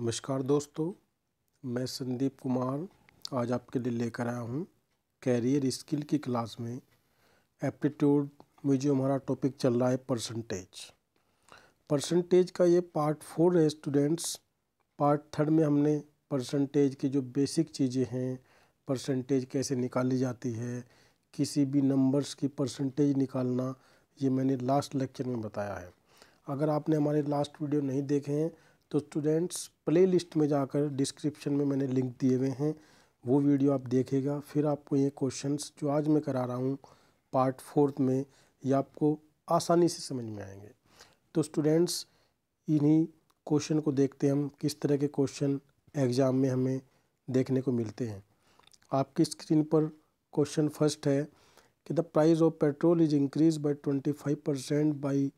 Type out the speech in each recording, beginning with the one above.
नमस्कार दोस्तों मैं संदीप कुमार आज आपके लिए लेकर आया हूँ कैरियर स्किल की क्लास में एप्टीट्यूड में जो हमारा टॉपिक चल रहा है परसेंटेज परसेंटेज का ये पार्ट फोर है स्टूडेंट्स पार्ट थर्ड में हमने परसेंटेज की जो बेसिक चीज़ें हैं परसेंटेज कैसे निकाली जाती है किसी भी नंबर्स की परसेंटेज निकालना ये मैंने लास्ट लेक्चर में बताया है अगर आपने हमारे लास्ट वीडियो नहीं देखे हैं तो स्टूडेंट्स प्लेलिस्ट में जाकर डिस्क्रिप्शन में मैंने लिंक दिए हुए हैं वो वीडियो आप देखेगा फिर आपको ये क्वेश्चंस जो आज मैं करा रहा हूँ पार्ट फोर्थ में ये आपको आसानी से समझ में आएंगे तो स्टूडेंट्स इन्हीं क्वेश्चन को देखते हम किस तरह के क्वेश्चन एग्ज़ाम में हमें देखने को मिलते हैं आपकी स्क्रीन पर क्वेश्चन फर्स्ट है कि the price of petrol is increase by twenty five percent by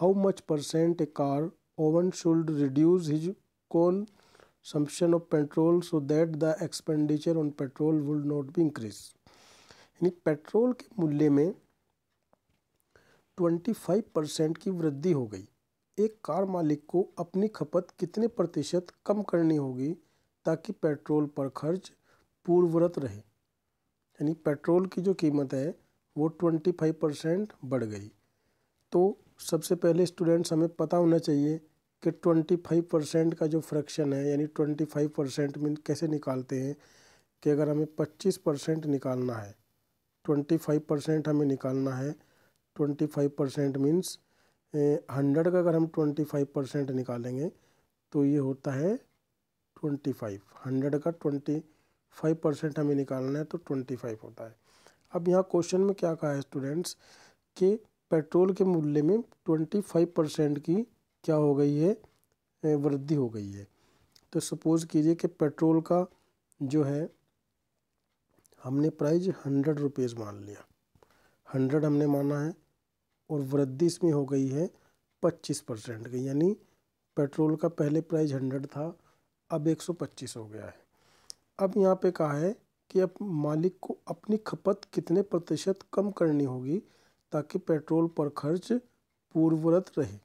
how much percent a car oven should reduce his consumption of petrol so that the expenditure on petrol would not be increased यानी petrol के मूल्य में 25 percent की वृद्धि हो गई एक car मालिक को अपनी खपत कितने प्रतिशत कम करनी होगी ताकि पेट्रोल पर खर्च पूर्ववरत रहे यानी पेट्रोल की जो कीमत है वो 25 परसेंट बढ़ गई तो सबसे पहले स्टूडेंट्स हमें पता होना चाहिए कि ट्वेंटी फाइव परसेंट का जो फ्रैक्शन है यानी ट्वेंटी फाइव परसेंट मीन कैसे निकालते हैं कि अगर हमें पच्चीस परसेंट निकालना है ट्वेंटी फाइव परसेंट हमें निकालना है twenty five percent means hundred का अगर हम ट्वेंटी फाइव परसेंट निकालेंगे तो ये होता है ट्वेंटी फाइव हंड्रेड का ट्वेंटी फाइव परसेंट हमें निकालना है तो ट्वेंटी फाइव होता है अब यहाँ क्वेश्चन में क्या कहा है स्टूडेंट्स कि पेट्रोल के मूल्य में ट्वेंटी फाइव परसेंट की क्या हो गई है वृद्धि हो गई है तो सपोज़ कीजिए कि पेट्रोल का जो है हमने प्राइस हंड्रेड रुपीज़ मान लिया हंड्रेड हमने माना है और वृद्धि इसमें हो गई है पच्चीस परसेंट की यानी पेट्रोल का पहले प्राइस हंड्रेड था अब एक सौ पच्चीस हो गया है अब यहाँ पे कहा है कि अब मालिक को अपनी खपत कितने प्रतिशत कम करनी होगी ताकि पेट्रोल पर खर्च पूर्वरत रहे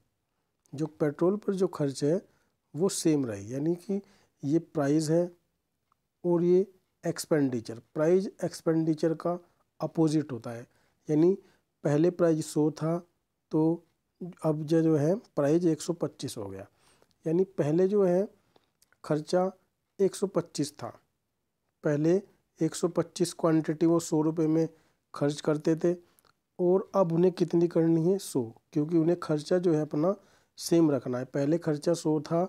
जो पेट्रोल पर जो खर्च है वो सेम रहे यानी कि ये प्राइस है और ये एक्सपेंडिचर प्राइस एक्सपेंडिचर का अपोजिट होता है यानी पहले प्राइस सौ था तो अब जो जो है प्राइस एक सौ पच्चीस हो गया यानी पहले जो है खर्चा एक सौ पच्चीस था पहले एक सौ पच्चीस क्वान्टिटी वो सौ रुपये में खर्च करते थे और अब उन्हें कितनी करनी है सौ क्योंकि उन्हें खर्चा जो है अपना सेम रखना है पहले खर्चा सौ था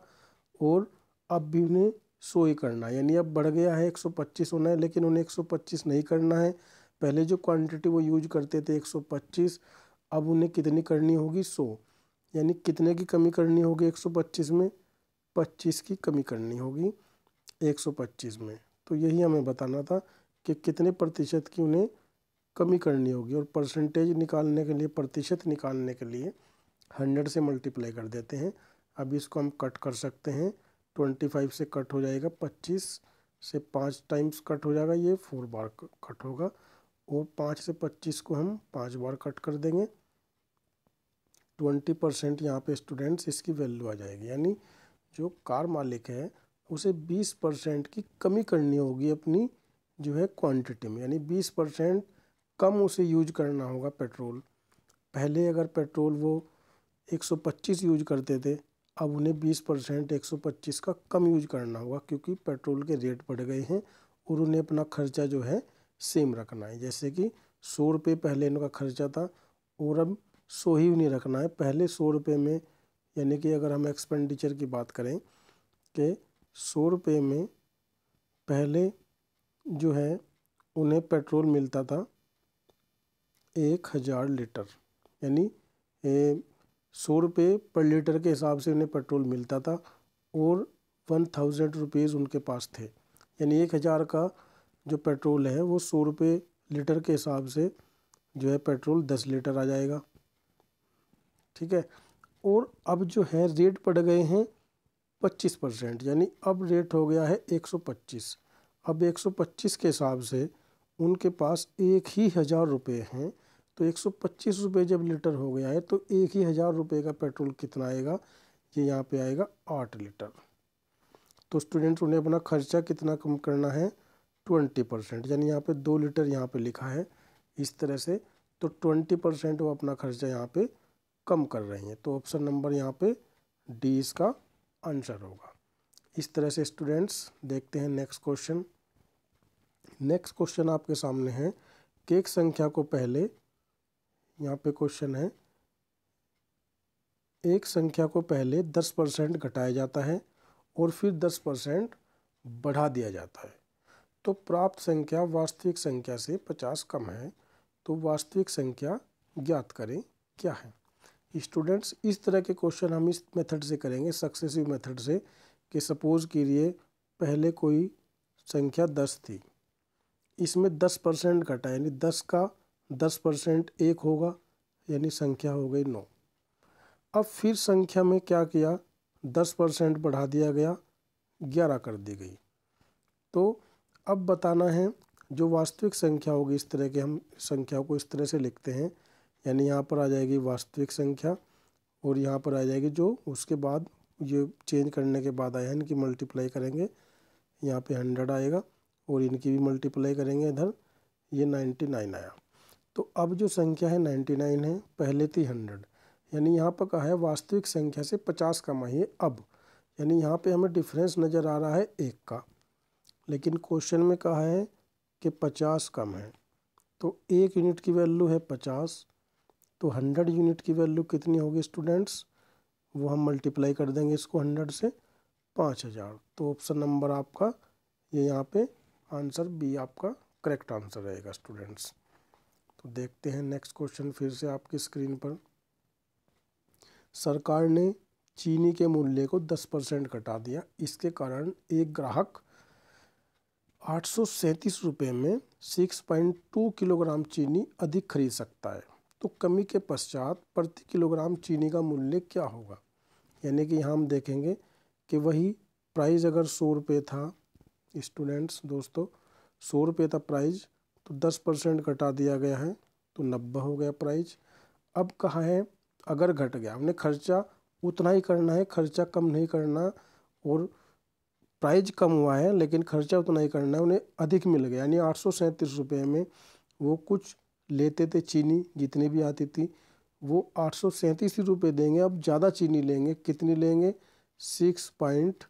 और अब भी उन्हें सौ ही करना है यानी अब बढ़ गया है एक सौ पच्चीस होना है लेकिन उन्हें एक सौ पच्चीस नहीं करना है पहले जो क्वांटिटी वो यूज करते थे एक सौ पच्चीस अब उन्हें कितनी करनी होगी सौ यानी कितने की कमी करनी होगी एक सौ पच्चीस में पच्चीस की कमी करनी होगी एक सौ पच्चीस में तो यही हमें बताना था कि कितने प्रतिशत की उन्हें कमी करनी होगी और परसेंटेज निकालने के लिए प्रतिशत निकालने के लिए हंड्रेड से मल्टीप्लाई कर देते हैं अब इसको हम कट कर सकते हैं ट्वेंटी फाइव से कट हो जाएगा पच्चीस से पाँच टाइम्स कट हो जाएगा ये फोर बार कट होगा और पाँच से पच्चीस को हम पाँच बार कट कर देंगे ट्वेंटी परसेंट यहाँ पर स्टूडेंट्स इसकी वैल्यू आ जाएगी यानी जो कार मालिक है उसे बीस परसेंट की कमी करनी होगी अपनी जो है क्वांटिटी में यानी बीस परसेंट कम उसे यूज करना होगा पेट्रोल पहले अगर पेट्रोल वो 125 यूज करते थे अब उन्हें 20 परसेंट एक का कम यूज करना होगा क्योंकि पेट्रोल के रेट बढ़ गए हैं और उन्हें अपना खर्चा जो है सेम रखना है जैसे कि सौ रुपये पहले इनका खर्चा था और अब सौ ही उन्हें रखना है पहले सौ रुपये में यानी कि अगर हम एक्सपेंडिचर की बात करें कि सौ रुपये में पहले जो है उन्हें पेट्रोल मिलता था एक हज़ार लीटर यानी सौ रुपये पर लीटर के हिसाब से उन्हें पेट्रोल मिलता था और वन थाउजेंड रुपीज़ उनके पास थे यानी एक हज़ार का जो पेट्रोल है वो सौ रुपये लीटर के हिसाब से जो है पेट्रोल दस लीटर आ जाएगा ठीक है और अब जो है रेट पड़ गए हैं पच्चीस परसेंट यानी अब रेट हो गया है एक सौ पच्चीस अब एक सौ पच्चीस के हिसाब से उनके पास एक ही हज़ार रुपये हैं तो एक सौ पच्चीस रुपये जब लीटर हो गया है तो एक ही हज़ार रुपये का पेट्रोल कितना आएगा ये यहाँ पे आएगा आठ लीटर तो स्टूडेंट्स उन्हें अपना खर्चा कितना कम करना है ट्वेंटी परसेंट यानी यहाँ पे दो लीटर यहाँ पे लिखा है इस तरह से तो ट्वेंटी परसेंट वो अपना खर्चा यहाँ पे कम कर रही हैं तो ऑप्शन नंबर यहाँ पे डी इसका आंसर होगा इस तरह से स्टूडेंट्स देखते हैं नेक्स्ट क्वेश्चन नेक्स्ट क्वेश्चन आपके सामने है केक संख्या को पहले यहाँ पे क्वेश्चन है एक संख्या को पहले दस परसेंट घटाया जाता है और फिर दस परसेंट बढ़ा दिया जाता है तो प्राप्त संख्या वास्तविक संख्या से पचास कम है तो वास्तविक संख्या ज्ञात करें क्या है स्टूडेंट्स इस तरह के क्वेश्चन हम इस मेथड से करेंगे सक्सेसिव मेथड से कि सपोज़ के लिए पहले कोई संख्या दस थी इसमें दस परसेंट घटा यानी दस का दस परसेंट एक होगा यानी संख्या हो गई नौ अब फिर संख्या में क्या किया दस परसेंट बढ़ा दिया गया ग्यारह कर दी गई तो अब बताना है जो वास्तविक संख्या होगी इस तरह के हम संख्या को इस तरह से लिखते हैं यानी यहाँ पर आ जाएगी वास्तविक संख्या और यहाँ पर आ जाएगी जो उसके बाद ये चेंज करने के बाद आया यानी कि मल्टीप्लाई करेंगे यहाँ पे हंड्रेड आएगा और इनकी भी मल्टीप्लाई करेंगे इधर ये नाइन्टी नाइन आया तो अब जो संख्या है नाइन्टी नाइन है पहले थी हंड्रेड यानी यहाँ पर कहा है वास्तविक संख्या से पचास कमाइए अब यानी यहाँ पे हमें डिफरेंस नज़र आ रहा है एक का लेकिन क्वेश्चन में कहा है कि पचास कम है तो एक यूनिट की वैल्यू है पचास तो हंड्रेड यूनिट की वैल्यू कितनी होगी स्टूडेंट्स वो हम मल्टीप्लाई कर देंगे इसको हंड्रेड से पाँच हज़ार तो ऑप्शन नंबर आपका ये यहाँ पे आंसर बी आपका करेक्ट आंसर रहेगा स्टूडेंट्स तो देखते हैं नेक्स्ट क्वेश्चन फिर से आपकी स्क्रीन पर सरकार ने चीनी के मूल्य को दस परसेंट घटा दिया इसके कारण एक ग्राहक आठ सौ सैंतीस रुपये में सिक्स पॉइंट टू किलोग्राम चीनी अधिक खरीद सकता है तो कमी के पश्चात प्रति किलोग्राम चीनी का मूल्य क्या होगा यानी कि यहाँ हम देखेंगे कि वही प्राइस अगर सौ रुपये था स्टूडेंट्स दोस्तों सौ रुपये था प्राइज तो दस परसेंट घटा दिया गया है तो नब्बे हो गया प्राइज अब कहा है अगर घट गया हमने खर्चा उतना ही करना है खर्चा कम नहीं करना और प्राइज कम हुआ है लेकिन खर्चा उतना ही करना है उन्हें अधिक मिल गया यानी आठ सौ सैंतीस रुपये में वो कुछ लेते थे चीनी जितनी भी आती थी वो आठ सौ सैंतीस ही रुपये देंगे अब ज़्यादा चीनी लेंगे कितनी लेंगे सिक्स पॉइंट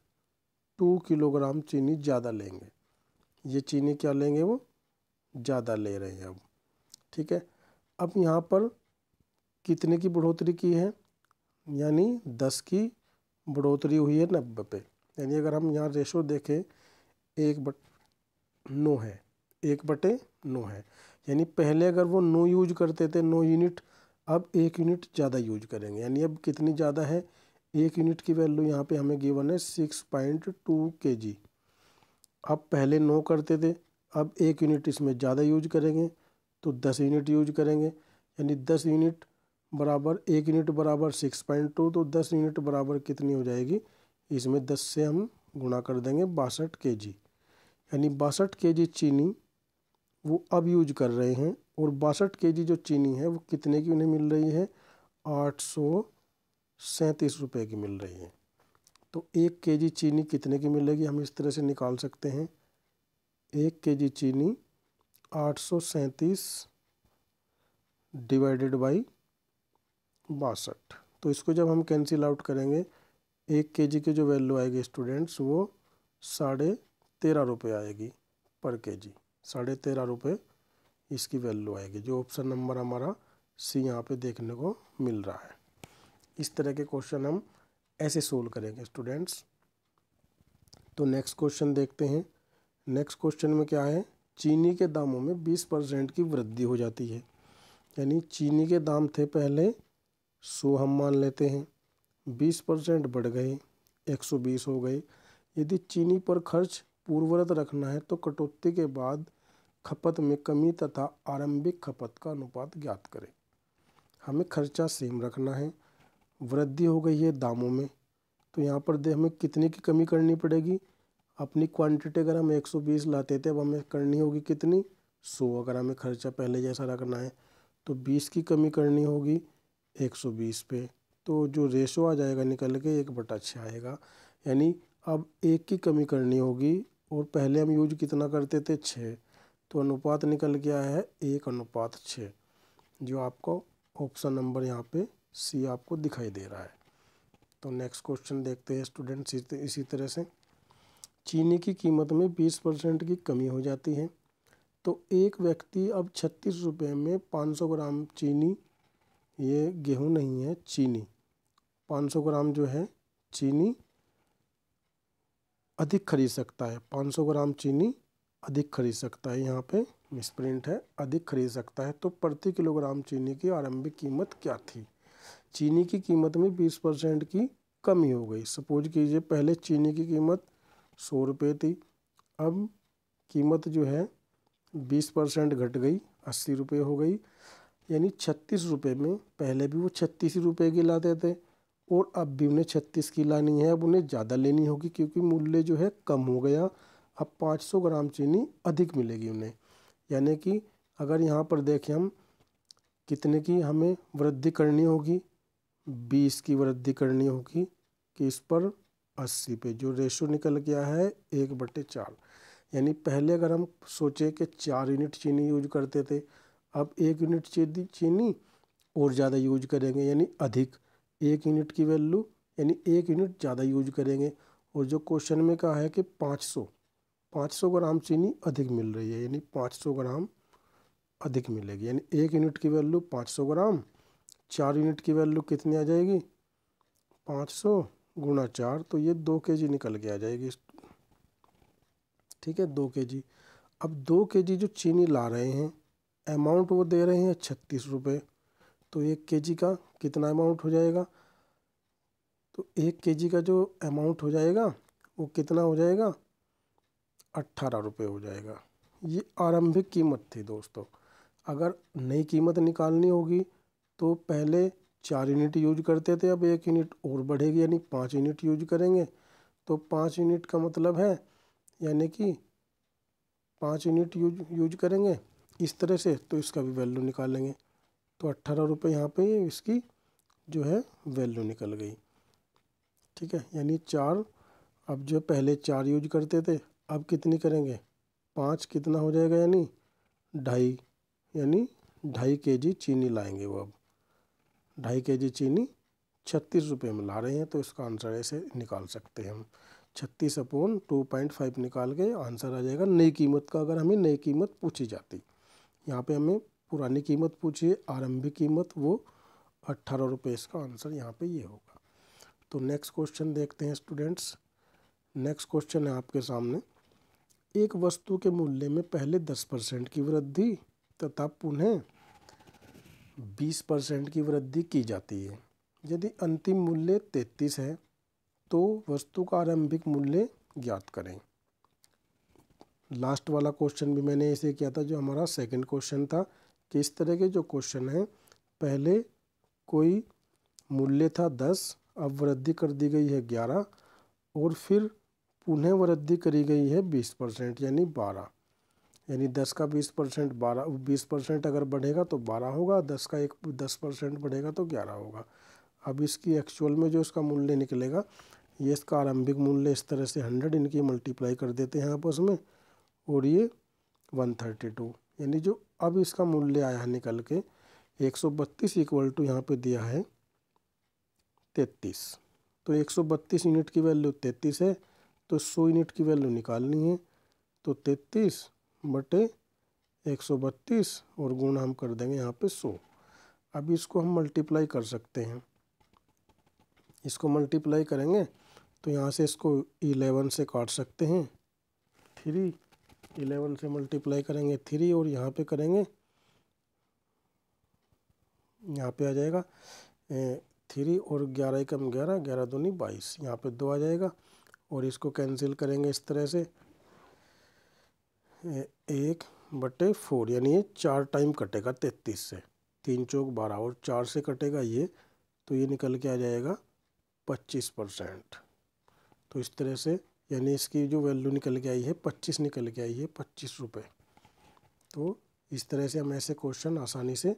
टू किलोग्राम चीनी ज़्यादा लेंगे ये चीनी क्या लेंगे वो ज़्यादा ले रहे हैं अब ठीक है अब यहाँ पर कितने की बढ़ोतरी की है यानी दस की बढ़ोतरी हुई है नब्बे पे यानी अगर हम यहाँ रेशो देखें एक बट नौ है एक बटे नौ है यानी पहले अगर वो नौ यूज करते थे नौ यूनिट अब एक यूनिट ज़्यादा यूज करेंगे यानी अब कितनी ज़्यादा है एक यूनिट की वैल्यू यहाँ पे हमें गिवन है सिक्स पॉइंट टू के जी अब पहले नो करते थे अब एक यूनिट इसमें ज़्यादा यूज करेंगे तो दस यूनिट यूज करेंगे यानी दस यूनिट बराबर एक यूनिट बराबर सिक्स पॉइंट टू तो दस यूनिट बराबर कितनी हो जाएगी इसमें दस से हम गुणा कर देंगे बासठ के जी यानी बासठ के जी चीनी वो अब यूज कर रहे हैं और बासठ के जी जो चीनी है वो कितने की उन्हें मिल रही है आठ सौ सैंतीस रुपये की मिल रही है तो एक के जी चीनी कितने की मिलेगी हम इस तरह से निकाल सकते हैं एक के जी चीनी आठ सौ सैंतीस डिवाइडेड बाई बासठ तो इसको जब हम कैंसिल आउट करेंगे एक के जी की जो वैल्यू आएगी स्टूडेंट्स वो साढ़े तेरह रुपये आएगी पर के जी साढ़े तेरह रुपये इसकी वैल्यू आएगी जो ऑप्शन नंबर हमारा सी यहाँ पे देखने को मिल रहा है इस तरह के क्वेश्चन हम ऐसे सोल्व करेंगे स्टूडेंट्स तो नेक्स्ट क्वेश्चन देखते हैं नेक्स्ट क्वेश्चन में क्या है चीनी के दामों में बीस परसेंट की वृद्धि हो जाती है यानी चीनी के दाम थे पहले सो हम मान लेते हैं बीस परसेंट बढ़ गए एक सौ बीस हो गए यदि चीनी पर खर्च पूर्वरत रखना है तो कटौती के बाद खपत में कमी तथा आरंभिक खपत का अनुपात ज्ञात करें हमें खर्चा सेम रखना है वृद्धि हो गई है दामों में तो यहाँ पर दे हमें कितने की कमी करनी पड़ेगी अपनी क्वांटिटी अगर हम 120 लाते थे अब हमें करनी होगी कितनी 100 अगर हमें खर्चा पहले जैसा रखना है तो 20 की कमी करनी होगी 120 पे तो जो रेशो आ जाएगा निकल के एक बटा छः आएगा यानी अब एक की कमी करनी होगी और पहले हम यूज कितना करते थे छः तो अनुपात निकल गया है एक अनुपात छः जो आपको ऑप्शन नंबर यहाँ पर सी आपको दिखाई दे रहा है तो नेक्स्ट क्वेश्चन देखते हैं स्टूडेंट्स इसी तरह से चीनी की कीमत में बीस परसेंट की कमी हो जाती है तो एक व्यक्ति अब छत्तीस रुपये में पाँच सौ ग्राम चीनी ये गेहूँ नहीं है चीनी पाँच सौ ग्राम जो है चीनी अधिक खरीद सकता है पाँच सौ ग्राम चीनी अधिक खरीद सकता है यहाँ पे मिसप्रिंट है अधिक खरीद सकता है तो प्रति किलोग्राम चीनी की आरंभिक कीमत क्या थी चीनी की कीमत में बीस परसेंट की कमी हो गई सपोज कीजिए पहले चीनी की कीमत सौ रुपये थी अब कीमत जो है बीस परसेंट घट गई अस्सी रुपये हो गई यानी छत्तीस रुपये में पहले भी वो छत्तीस रुपये की लाते थे और अब भी उन्हें छत्तीस की लानी है अब उन्हें ज़्यादा लेनी होगी क्योंकि मूल्य जो है कम हो गया अब पाँच सौ ग्राम चीनी अधिक मिलेगी उन्हें यानी कि अगर यहाँ पर देखें हम कितने की हमें वृद्धि करनी होगी बीस की वृद्धि करनी होगी कि इस पर अस्सी पे जो रेशो निकल गया है एक बटे चार यानी पहले अगर हम सोचे कि चार यूनिट चीनी यूज करते थे अब एक यूनिट चीनी चीनी और ज़्यादा यूज करेंगे यानी अधिक एक यूनिट की वैल्यू यानी एक यूनिट ज़्यादा यूज करेंगे और जो क्वेश्चन में कहा है कि पाँच सौ पाँच सौ ग्राम चीनी अधिक मिल रही है यानी पाँच सौ ग्राम अधिक मिलेगी यानी एक यूनिट की वैल्यू पाँच सौ ग्राम चार यूनिट की वैल्यू कितनी आ जाएगी पाँच सौ गुणा चार तो ये दो के जी निकल के आ जाएगी ठीक है दो के जी अब दो के जी जो चीनी ला रहे हैं अमाउंट वो दे रहे हैं छत्तीस रुपये तो एक के जी का कितना अमाउंट हो जाएगा तो एक के जी का जो अमाउंट हो जाएगा वो कितना हो जाएगा अट्ठारह रुपये हो जाएगा ये आरंभिक कीमत थी दोस्तों अगर नई कीमत निकालनी होगी तो पहले चार यूनिट यूज करते थे अब एक यूनिट और बढ़ेगी यानी पाँच यूनिट यूज करेंगे तो पाँच यूनिट का मतलब है यानी कि पाँच यूनिट यूज यूज करेंगे इस तरह से तो इसका भी वैल्यू निकालेंगे तो अट्ठारह रुपये यहाँ पर इसकी जो है वैल्यू निकल गई ठीक है यानी चार अब जो पहले चार यूज करते थे अब कितनी करेंगे पाँच कितना हो जाएगा यानी ढाई यानी ढाई के जी चीनी लाएंगे वो अब ढाई के जी चीनी छत्तीस रुपये में ला रहे हैं तो इसका आंसर ऐसे निकाल सकते हैं हम छत्तीस अपोन टू पॉइंट फाइव निकाल के आंसर आ जाएगा नई कीमत का अगर हमें नई कीमत पूछी जाती यहाँ पे हमें पुरानी कीमत पूछिए आरंभिक कीमत वो अट्ठारह रुपये इसका आंसर यहाँ पे ये होगा तो नेक्स्ट क्वेश्चन देखते हैं स्टूडेंट्स नेक्स्ट क्वेश्चन है आपके सामने एक वस्तु के मूल्य में पहले दस परसेंट की वृद्धि तथा पुनः 20 परसेंट की वृद्धि की जाती है यदि अंतिम मूल्य 33 है तो वस्तु का आरंभिक मूल्य ज्ञात करें लास्ट वाला क्वेश्चन भी मैंने ऐसे किया था जो हमारा सेकंड क्वेश्चन था कि इस तरह के जो क्वेश्चन हैं पहले कोई मूल्य था दस अब वृद्धि कर दी गई है ग्यारह और फिर पुनः वृद्धि करी गई है बीस परसेंट यानी बारह यानी दस का बीस परसेंट बारह बीस परसेंट अगर बढ़ेगा तो बारह होगा दस का एक दस परसेंट बढ़ेगा तो ग्यारह होगा अब इसकी एक्चुअल में जो इसका मूल्य निकलेगा ये इसका आरंभिक मूल्य इस तरह से हंड्रेड इनकी मल्टीप्लाई कर देते हैं आपस में और ये वन थर्टी टू यानी जो अब इसका मूल्य आया है निकल के एक सौ बत्तीस इक्वल टू यहाँ पर दिया है तैतीस तो एक सौ बत्तीस यूनिट की वैल्यू तैतीस है तो सौ यूनिट की वैल्यू निकालनी है तो तैतीस बटे एक सौ बत्तीस और गुण हम कर देंगे यहाँ पे सौ अब इसको हम मल्टीप्लाई कर सकते हैं इसको मल्टीप्लाई करेंगे तो यहाँ से इसको इलेवन से काट सकते हैं थ्री इलेवन से मल्टीप्लाई करेंगे थ्री और यहाँ पे करेंगे यहाँ पे आ जाएगा थ्री और ग्यारह कम ग्यारह ग्यारह दूनी बाईस यहाँ पे दो आ जाएगा और इसको कैंसिल करेंगे इस तरह से एक बटे फोर यानी ये चार टाइम कटेगा तैतीस से तीन चौक बारह और चार से कटेगा ये तो ये निकल के आ जाएगा पच्चीस परसेंट तो इस तरह से यानी इसकी जो वैल्यू निकल के आई है पच्चीस निकल के आई है पच्चीस रुपये तो इस तरह से हम ऐसे क्वेश्चन आसानी से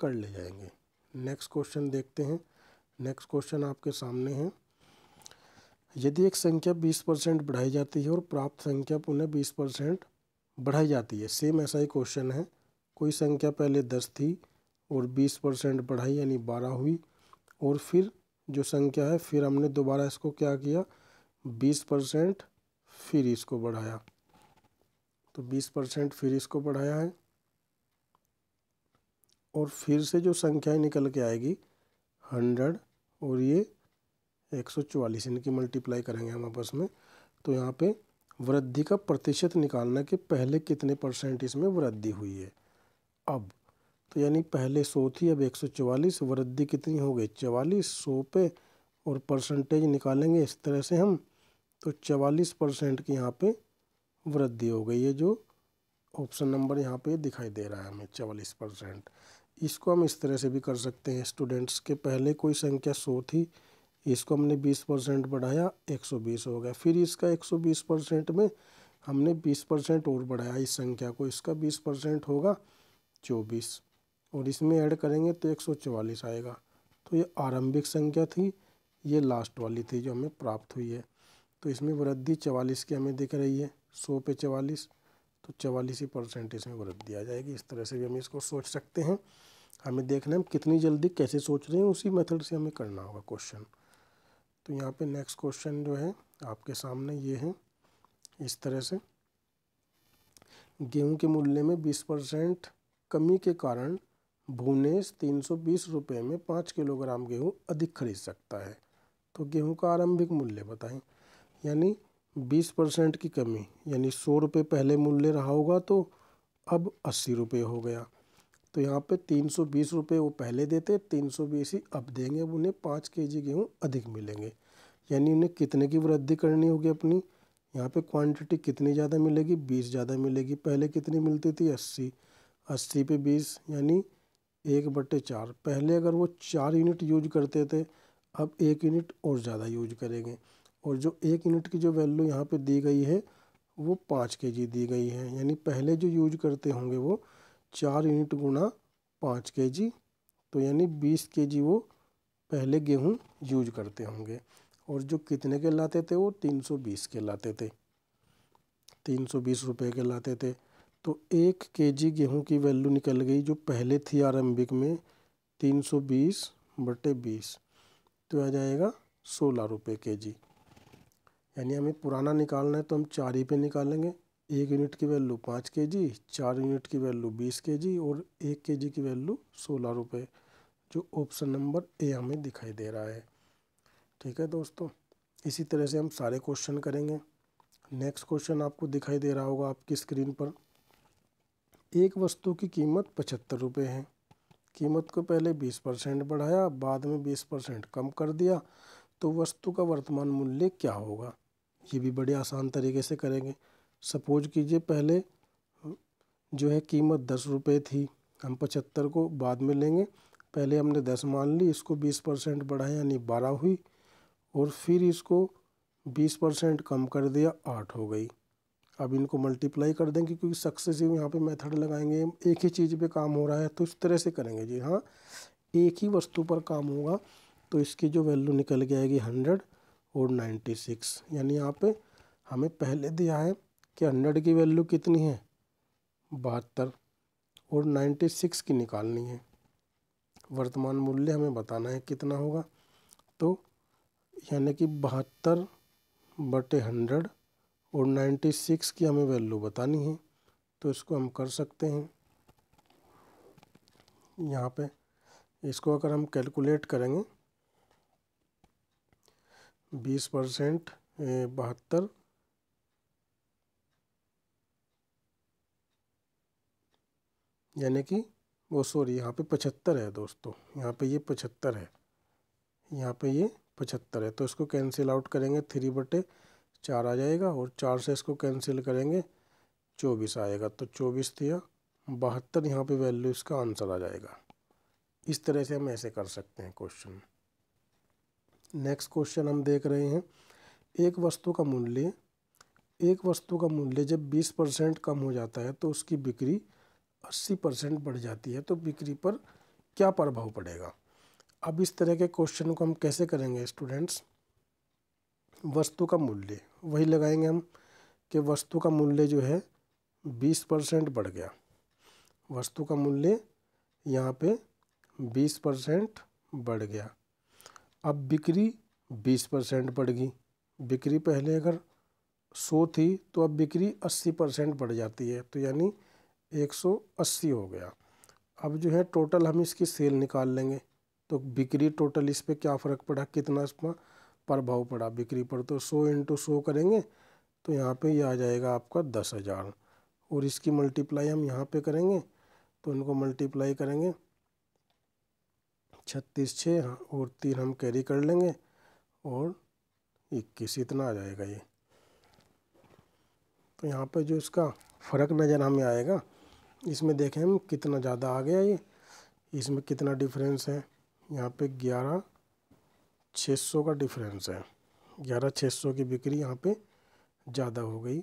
कर ले जाएंगे नेक्स्ट क्वेश्चन देखते हैं नेक्स्ट क्वेश्चन आपके सामने है यदि एक संख्या बीस परसेंट बढ़ाई जाती है और प्राप्त संख्या पुनः बीस परसेंट बढ़ाई जाती है सेम ऐसा ही क्वेश्चन है कोई संख्या पहले दस थी और बीस परसेंट बढ़ाई यानी बारह हुई और फिर जो संख्या है फिर हमने दोबारा इसको क्या किया बीस परसेंट फिर इसको बढ़ाया तो बीस परसेंट फिर इसको बढ़ाया है और फिर से जो संख्याएं निकल के आएगी हंड्रेड और ये एक सौ चवालीस इनकी मल्टीप्लाई करेंगे हम आपस में तो यहाँ पे वृद्धि का प्रतिशत निकालना कि पहले कितने परसेंट इसमें वृद्धि हुई है अब तो यानी पहले सौ थी अब एक सौ चवालीस वृद्धि कितनी हो गई चवालीस सौ पे और परसेंटेज निकालेंगे इस तरह से हम तो चवालीस परसेंट की यहाँ पे वृद्धि हो गई है जो ऑप्शन नंबर यहाँ पे दिखाई दे रहा है हमें चवालीस परसेंट इसको हम इस तरह से भी कर सकते हैं स्टूडेंट्स के पहले कोई संख्या सौ थी इसको हमने 20 परसेंट बढ़ाया 120 हो गया फिर इसका 120 परसेंट में हमने 20 परसेंट और बढ़ाया इस संख्या को इसका 20 परसेंट होगा 24 और इसमें ऐड करेंगे तो 144 आएगा तो ये आरंभिक संख्या थी ये लास्ट वाली थी जो हमें प्राप्त हुई है तो इसमें वृद्धि चवालीस की हमें दिख रही है सौ पे चवालीस तो चवालीस ही परसेंट इसमें वृद्धि आ जाएगी इस तरह से भी हम इसको सोच सकते हैं हमें देखना है हम कितनी जल्दी कैसे सोच रहे हैं उसी मेथड से हमें करना होगा क्वेश्चन तो यहाँ पे नेक्स्ट क्वेश्चन जो है आपके सामने ये है इस तरह से गेहूं के मूल्य में बीस परसेंट कमी के कारण भुवनेश तीन सौ बीस रुपये में पाँच किलोग्राम गेहूं अधिक खरीद सकता है तो गेहूं का आरंभिक मूल्य बताएं यानी बीस परसेंट की कमी यानी सौ रुपये पहले मूल्य रहा होगा तो अब अस्सी रुपये हो गया तो यहाँ पे तीन सौ बीस रुपये वो पहले देते तीन सौ बीस ही अब देंगे अब उन्हें पाँच के जी गेहूँ अधिक मिलेंगे यानी उन्हें कितने की वृद्धि करनी होगी अपनी यहाँ पे क्वांटिटी कितनी ज़्यादा मिलेगी बीस ज़्यादा मिलेगी पहले कितनी मिलती थी अस्सी अस्सी पे बीस यानी एक बट्टे चार पहले अगर वो चार यूनिट यूज करते थे अब एक यूनिट और ज़्यादा यूज करेंगे और जो एक यूनिट की जो वैल्यू यहाँ पे दी गई है वो पाँच के जी दी गई है यानी पहले जो यूज करते होंगे वो चार यूनिट गुना पाँच के जी तो यानी बीस के जी वो पहले गेहूँ यूज करते होंगे और जो कितने के लाते थे वो तीन सौ बीस के लाते थे तीन सौ बीस रुपये के लाते थे तो एक के जी गेहूँ की वैल्यू निकल गई जो पहले थी आरंभिक में तीन सौ बीस बटे बीस तो आ जाएगा सोलह रुपये के जी यानी हमें पुराना निकालना है तो हम चार ही पे निकालेंगे एक यूनिट की वैल्यू पाँच के जी चार यूनिट की वैल्यू बीस के जी और एक के जी की वैल्यू सोलह रुपये जो ऑप्शन नंबर ए हमें दिखाई दे रहा है ठीक है दोस्तों इसी तरह से हम सारे क्वेश्चन करेंगे नेक्स्ट क्वेश्चन आपको दिखाई दे रहा होगा आपकी स्क्रीन पर एक वस्तु की कीमत पचहत्तर रुपये है कीमत को पहले बीस परसेंट बढ़ाया बाद में बीस परसेंट कम कर दिया तो वस्तु का वर्तमान मूल्य क्या होगा ये भी बड़े आसान तरीके से करेंगे सपोज कीजिए पहले जो है कीमत दस रुपये थी हम पचहत्तर को बाद में लेंगे पहले हमने दस मान ली इसको बीस परसेंट बढ़ाया यानी बारह हुई और फिर इसको बीस परसेंट कम कर दिया आठ हो गई अब इनको मल्टीप्लाई कर देंगे क्योंकि सक्सेसिव यहाँ पे मेथड लगाएंगे एक ही चीज़ पे काम हो रहा है तो इस तरह से करेंगे जी हाँ एक ही वस्तु पर काम होगा तो इसकी जो वैल्यू निकल के आएगी हंड्रेड और नाइन्टी सिक्स यानी यहाँ पे हमें पहले दिया है कि हंड्रेड की वैल्यू कितनी है बहत्तर और नाइन्टी सिक्स की निकालनी है वर्तमान मूल्य हमें बताना है कितना होगा तो यानी कि बहत्तर बटे हंड्रेड और नाइन्टी सिक्स की हमें वैल्यू बतानी है तो इसको हम कर सकते हैं यहाँ पे इसको अगर हम कैलकुलेट करेंगे बीस परसेंट बहत्तर यानी कि वो सॉरी यहाँ पे पचहत्तर है दोस्तों यहाँ पे ये पचहत्तर है यहाँ पे ये पचहत्तर है तो इसको कैंसिल आउट करेंगे थ्री बटे चार आ जाएगा और चार से इसको कैंसिल करेंगे चौबीस आएगा तो चौबीस दिया बहत्तर यहाँ पे वैल्यू इसका आंसर आ जाएगा इस तरह से हम ऐसे कर सकते हैं क्वेश्चन नेक्स्ट क्वेश्चन हम देख रहे हैं एक वस्तु का मूल्य एक वस्तु का मूल्य जब बीस परसेंट कम हो जाता है तो उसकी बिक्री अस्सी परसेंट बढ़ जाती है तो बिक्री पर क्या प्रभाव पड़ेगा अब इस तरह के क्वेश्चन को हम कैसे करेंगे स्टूडेंट्स वस्तु का मूल्य वही लगाएंगे हम कि वस्तु का मूल्य जो है बीस परसेंट बढ़ गया वस्तु का मूल्य यहाँ पे बीस परसेंट बढ़ गया अब बिक्री बीस परसेंट बढ़ गई बिक्री पहले अगर सौ थी तो अब बिक्री अस्सी परसेंट बढ़ जाती है तो यानी 180 हो गया अब जो है टोटल हम इसकी सेल निकाल लेंगे तो बिक्री टोटल इस पर क्या फ़र्क पड़ा कितना इसमें प्रभाव पड़ा बिक्री पर तो सौ इंटू सौ करेंगे तो यहाँ पे ये आ जाएगा आपका दस हज़ार और इसकी मल्टीप्लाई हम यहाँ पे करेंगे तो इनको मल्टीप्लाई करेंगे छत्तीस छः हाँ, और तीन हम कैरी कर लेंगे और इक्कीस इतना आ जाएगा ये तो यहाँ पे जो इसका फ़र्क नज़र हमें आएगा इसमें देखें हम कितना ज़्यादा आ गया ये इसमें कितना डिफरेंस है यहाँ पे ग्यारह छः सौ का डिफरेंस है ग्यारह छः सौ की बिक्री यहाँ पे ज़्यादा हो गई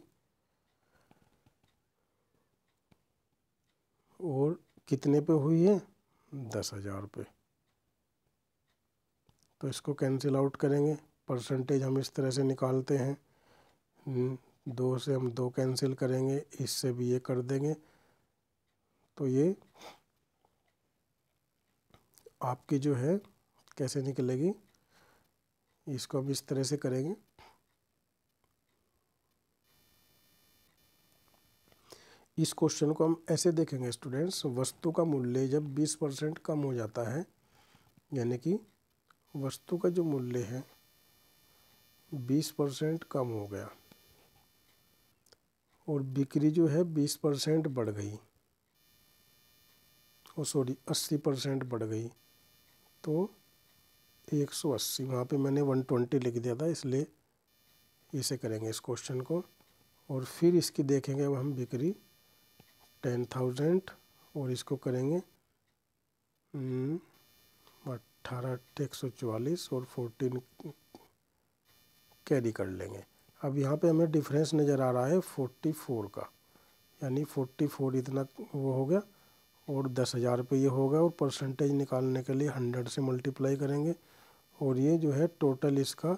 और कितने पे हुई है दस हज़ार पे तो इसको कैंसिल आउट करेंगे परसेंटेज हम इस तरह से निकालते हैं हम्म, दो से हम दो कैंसिल करेंगे इससे भी ये कर देंगे तो ये आपकी जो है कैसे निकलेगी इसको हम इस तरह से करेंगे इस क्वेश्चन को हम ऐसे देखेंगे स्टूडेंट्स वस्तु का मूल्य जब 20 परसेंट कम हो जाता है यानी कि वस्तु का जो मूल्य है 20 परसेंट कम हो गया और बिक्री जो है 20 परसेंट बढ़ गई ओ सॉरी अस्सी परसेंट बढ़ गई तो एक सौ अस्सी वहाँ पर मैंने वन ट्वेंटी लिख दिया था इसलिए इसे करेंगे इस क्वेश्चन को और फिर इसकी देखेंगे अब हम बिक्री टेन थाउजेंड और इसको करेंगे हम्म, अट्ठारह एक सौ चवालीस और फोर्टीन कैरी कर लेंगे अब यहाँ पे हमें डिफरेंस नज़र आ रहा है फोर्टी फोर का यानी फोर्टी फोर इतना वो हो गया और दस हज़ार रुपये ये होगा और परसेंटेज निकालने के लिए हंड्रेड से मल्टीप्लाई करेंगे और ये जो है टोटल इसका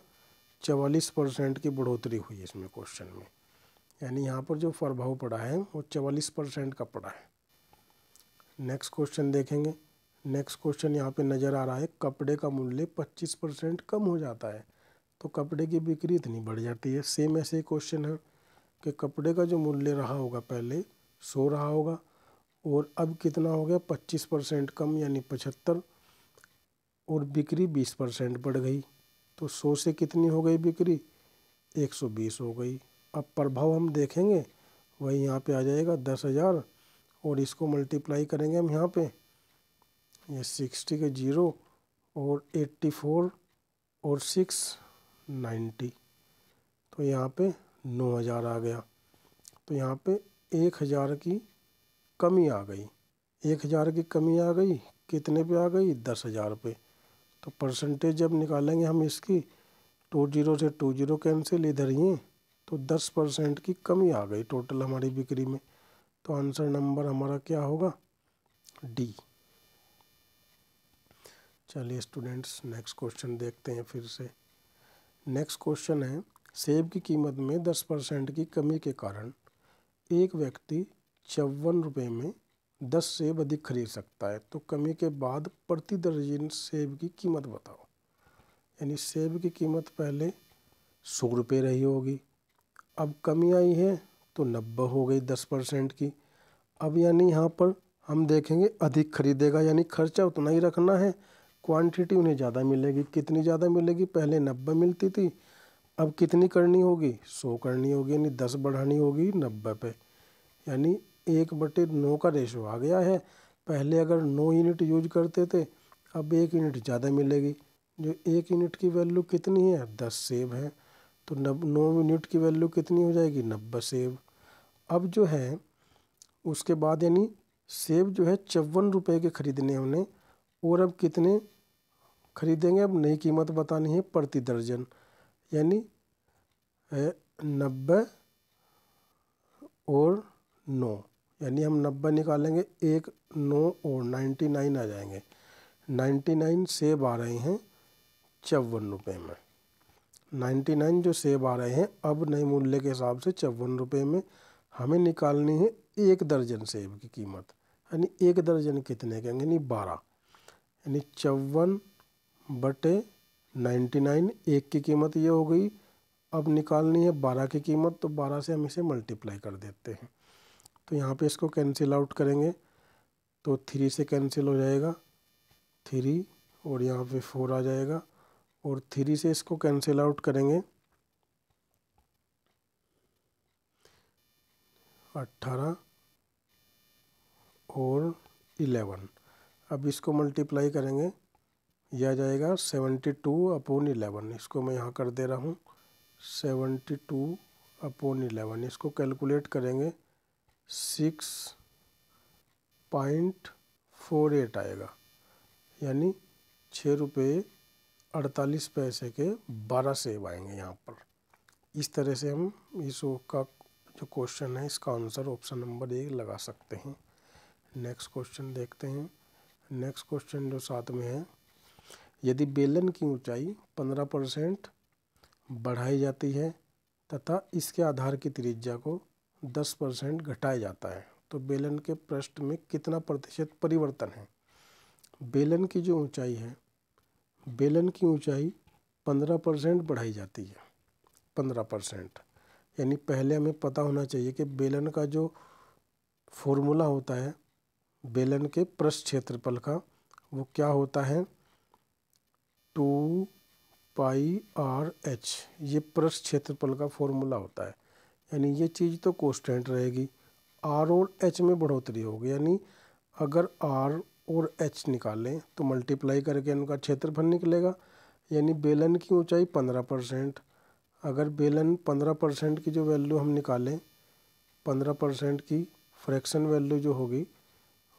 चवालीस परसेंट की बढ़ोतरी हुई इसमें क्वेश्चन में यानी यहाँ पर जो प्रभाव पड़ा है वो चवालीस परसेंट का पड़ा है नेक्स्ट क्वेश्चन देखेंगे नेक्स्ट क्वेश्चन यहाँ पे नज़र आ रहा है कपड़े का मूल्य पच्चीस परसेंट कम हो जाता है तो कपड़े की बिक्री इतनी बढ़ जाती है सेम ऐसे क्वेश्चन है कि कपड़े का जो मूल्य रहा होगा पहले सौ रहा होगा और अब कितना हो गया पच्चीस परसेंट कम यानी पचहत्तर और बिक्री बीस परसेंट बढ़ गई तो सौ से कितनी हो गई बिक्री एक सौ बीस हो गई अब प्रभाव हम देखेंगे वही यहाँ पे आ जाएगा दस हज़ार और इसको मल्टीप्लाई करेंगे हम यहाँ पे ये सिक्सटी के जीरो और एट्टी फोर और सिक्स नाइन्टी तो यहाँ पे नौ हज़ार आ गया तो यहाँ पे एक हज़ार की कमी आ गई एक हज़ार की कमी आ गई कितने पे आ गई दस हज़ार पे तो परसेंटेज जब निकालेंगे हम इसकी टू जीरो से टू जीरो कैंसिल इधर ही तो दस परसेंट की कमी आ गई टोटल हमारी बिक्री में तो आंसर नंबर हमारा क्या होगा डी चलिए स्टूडेंट्स नेक्स्ट क्वेश्चन देखते हैं फिर से नेक्स्ट क्वेश्चन है सेब की कीमत में दस परसेंट की कमी के कारण एक व्यक्ति चौवन रुपये में दस सेब अधिक खरीद सकता है तो कमी के बाद प्रति दर्जन सेब की कीमत बताओ यानी सेब की कीमत पहले सौ रुपये रही होगी अब कमी आई है तो नब्बे हो गई दस परसेंट की अब यानी यहाँ पर हम देखेंगे अधिक खरीदेगा यानी खर्चा उतना ही रखना है क्वांटिटी उन्हें ज़्यादा मिलेगी कितनी ज़्यादा मिलेगी पहले नब्बे मिलती थी अब कितनी करनी होगी सौ करनी होगी यानी दस बढ़ानी होगी नब्बे पे यानी एक बटे नौ का रेशो आ गया है पहले अगर नौ यूनिट यूज करते थे अब एक यूनिट ज़्यादा मिलेगी जो एक यूनिट की वैल्यू कितनी है दस सेब है तो नब नौ यूनिट की वैल्यू कितनी हो जाएगी नब्बे सेब अब जो है उसके बाद यानी सेब जो है चौवन रुपये के ख़रीदने हमने और अब कितने खरीदेंगे अब नई कीमत बतानी है प्रति दर्जन यानी नब्बे और नौ यानी हम नब्बे निकालेंगे एक नौ और नाइन्टी नाइन आ जाएंगे नाइन्टी नाइन सेब आ रहे हैं चौवन रुपये में नाइन्टी नाइन जो सेब आ रहे हैं अब नए मूल्य के हिसाब से चौवन रुपये में हमें निकालनी है एक दर्जन सेब की कीमत यानी एक दर्जन कितने के यानी बारह यानी चौवन बटे नाइन्टी नाइन एक की कीमत ये हो गई अब निकालनी है बारह की कीमत तो बारह से हम इसे मल्टीप्लाई कर देते हैं तो यहाँ पे इसको कैंसिल आउट करेंगे तो थ्री से कैंसिल हो जाएगा थ्री और यहाँ पे फोर आ जाएगा और थ्री से इसको कैंसिल आउट करेंगे अट्ठारह और इलेवन अब इसको मल्टीप्लाई करेंगे यह आ जाएगा सेवेंटी टू अपोन इलेवन इसको मैं यहाँ कर दे रहा हूँ सेवेंटी टू अपोन इलेवन इसको कैलकुलेट करेंगे सिक्स पॉइंट फोर एट आएगा यानी छः रुपये अड़तालीस पैसे के बारह सेब आएंगे यहाँ पर इस तरह से हम इस का जो क्वेश्चन है इसका आंसर ऑप्शन नंबर एक लगा सकते हैं नेक्स्ट क्वेश्चन देखते हैं नेक्स्ट क्वेश्चन जो साथ में है यदि बेलन की ऊंचाई पंद्रह परसेंट बढ़ाई जाती है तथा इसके आधार की त्रिज्या को दस परसेंट घटाया जाता है तो बेलन के पृष्ठ में कितना प्रतिशत परिवर्तन है बेलन की जो ऊंचाई है बेलन की ऊंचाई पंद्रह परसेंट बढ़ाई जाती है पंद्रह परसेंट यानी पहले हमें पता होना चाहिए कि बेलन का जो फॉर्मूला होता है बेलन के पृष्ठ क्षेत्रफल का वो क्या होता है टू पाई आर एच ये पृष्ठ क्षेत्रफल का फॉर्मूला होता है यानी ये चीज़ तो कॉन्स्टेंट रहेगी आर और एच में बढ़ोतरी होगी यानी अगर आर और एच निकालें तो मल्टीप्लाई करके इनका क्षेत्रफल निकलेगा यानी बेलन की ऊंचाई पंद्रह परसेंट अगर बेलन पंद्रह परसेंट की जो वैल्यू हम निकालें पंद्रह परसेंट की फ्रैक्शन वैल्यू जो होगी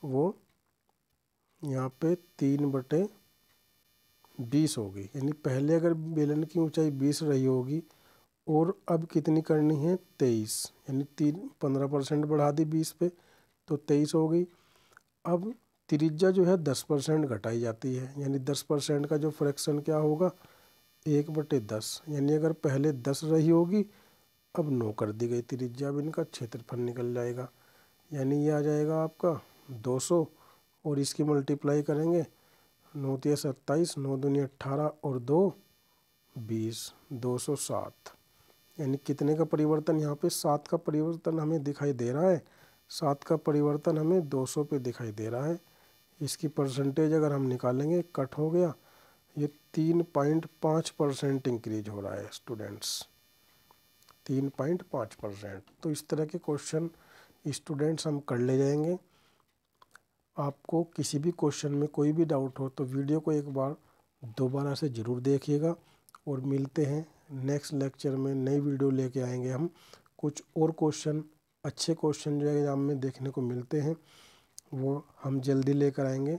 वो यहाँ पे तीन बटे बीस होगी यानी पहले अगर बेलन की ऊंचाई बीस रही होगी और अब कितनी करनी है तेईस यानी तीन पंद्रह परसेंट बढ़ा दी बीस पे तो तेईस हो गई अब त्रिज्या जो है दस परसेंट घटाई जाती है यानी दस परसेंट का जो फ्रैक्शन क्या होगा एक बटे दस यानी अगर पहले दस रही होगी अब नौ कर दी गई त्रिज्या अब इनका क्षेत्रफल निकल जाएगा यानी ये आ जाएगा आपका दो सौ और इसकी मल्टीप्लाई करेंगे नौ तीस सत्ताईस नौ दुनिया अट्ठारह और दो बीस दो सौ सात यानी कितने का परिवर्तन यहाँ पे सात का परिवर्तन हमें दिखाई दे रहा है सात का परिवर्तन हमें दो सौ पे दिखाई दे रहा है इसकी परसेंटेज अगर हम निकालेंगे कट हो गया ये तीन पॉइंट पाँच परसेंट इंक्रीज हो रहा है स्टूडेंट्स तीन पॉइंट पाँच परसेंट तो इस तरह के क्वेश्चन स्टूडेंट्स हम कर ले जाएंगे आपको किसी भी क्वेश्चन में कोई भी डाउट हो तो वीडियो को एक बार दोबारा से ज़रूर देखिएगा और मिलते हैं नेक्स्ट लेक्चर में नई वीडियो लेके आएंगे हम कुछ और क्वेश्चन अच्छे क्वेश्चन जो एग्ज़ाम में देखने को मिलते हैं वो हम जल्दी लेकर आएंगे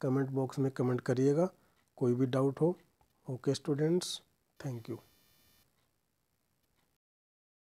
कमेंट बॉक्स में कमेंट करिएगा कोई भी डाउट हो ओके स्टूडेंट्स थैंक यू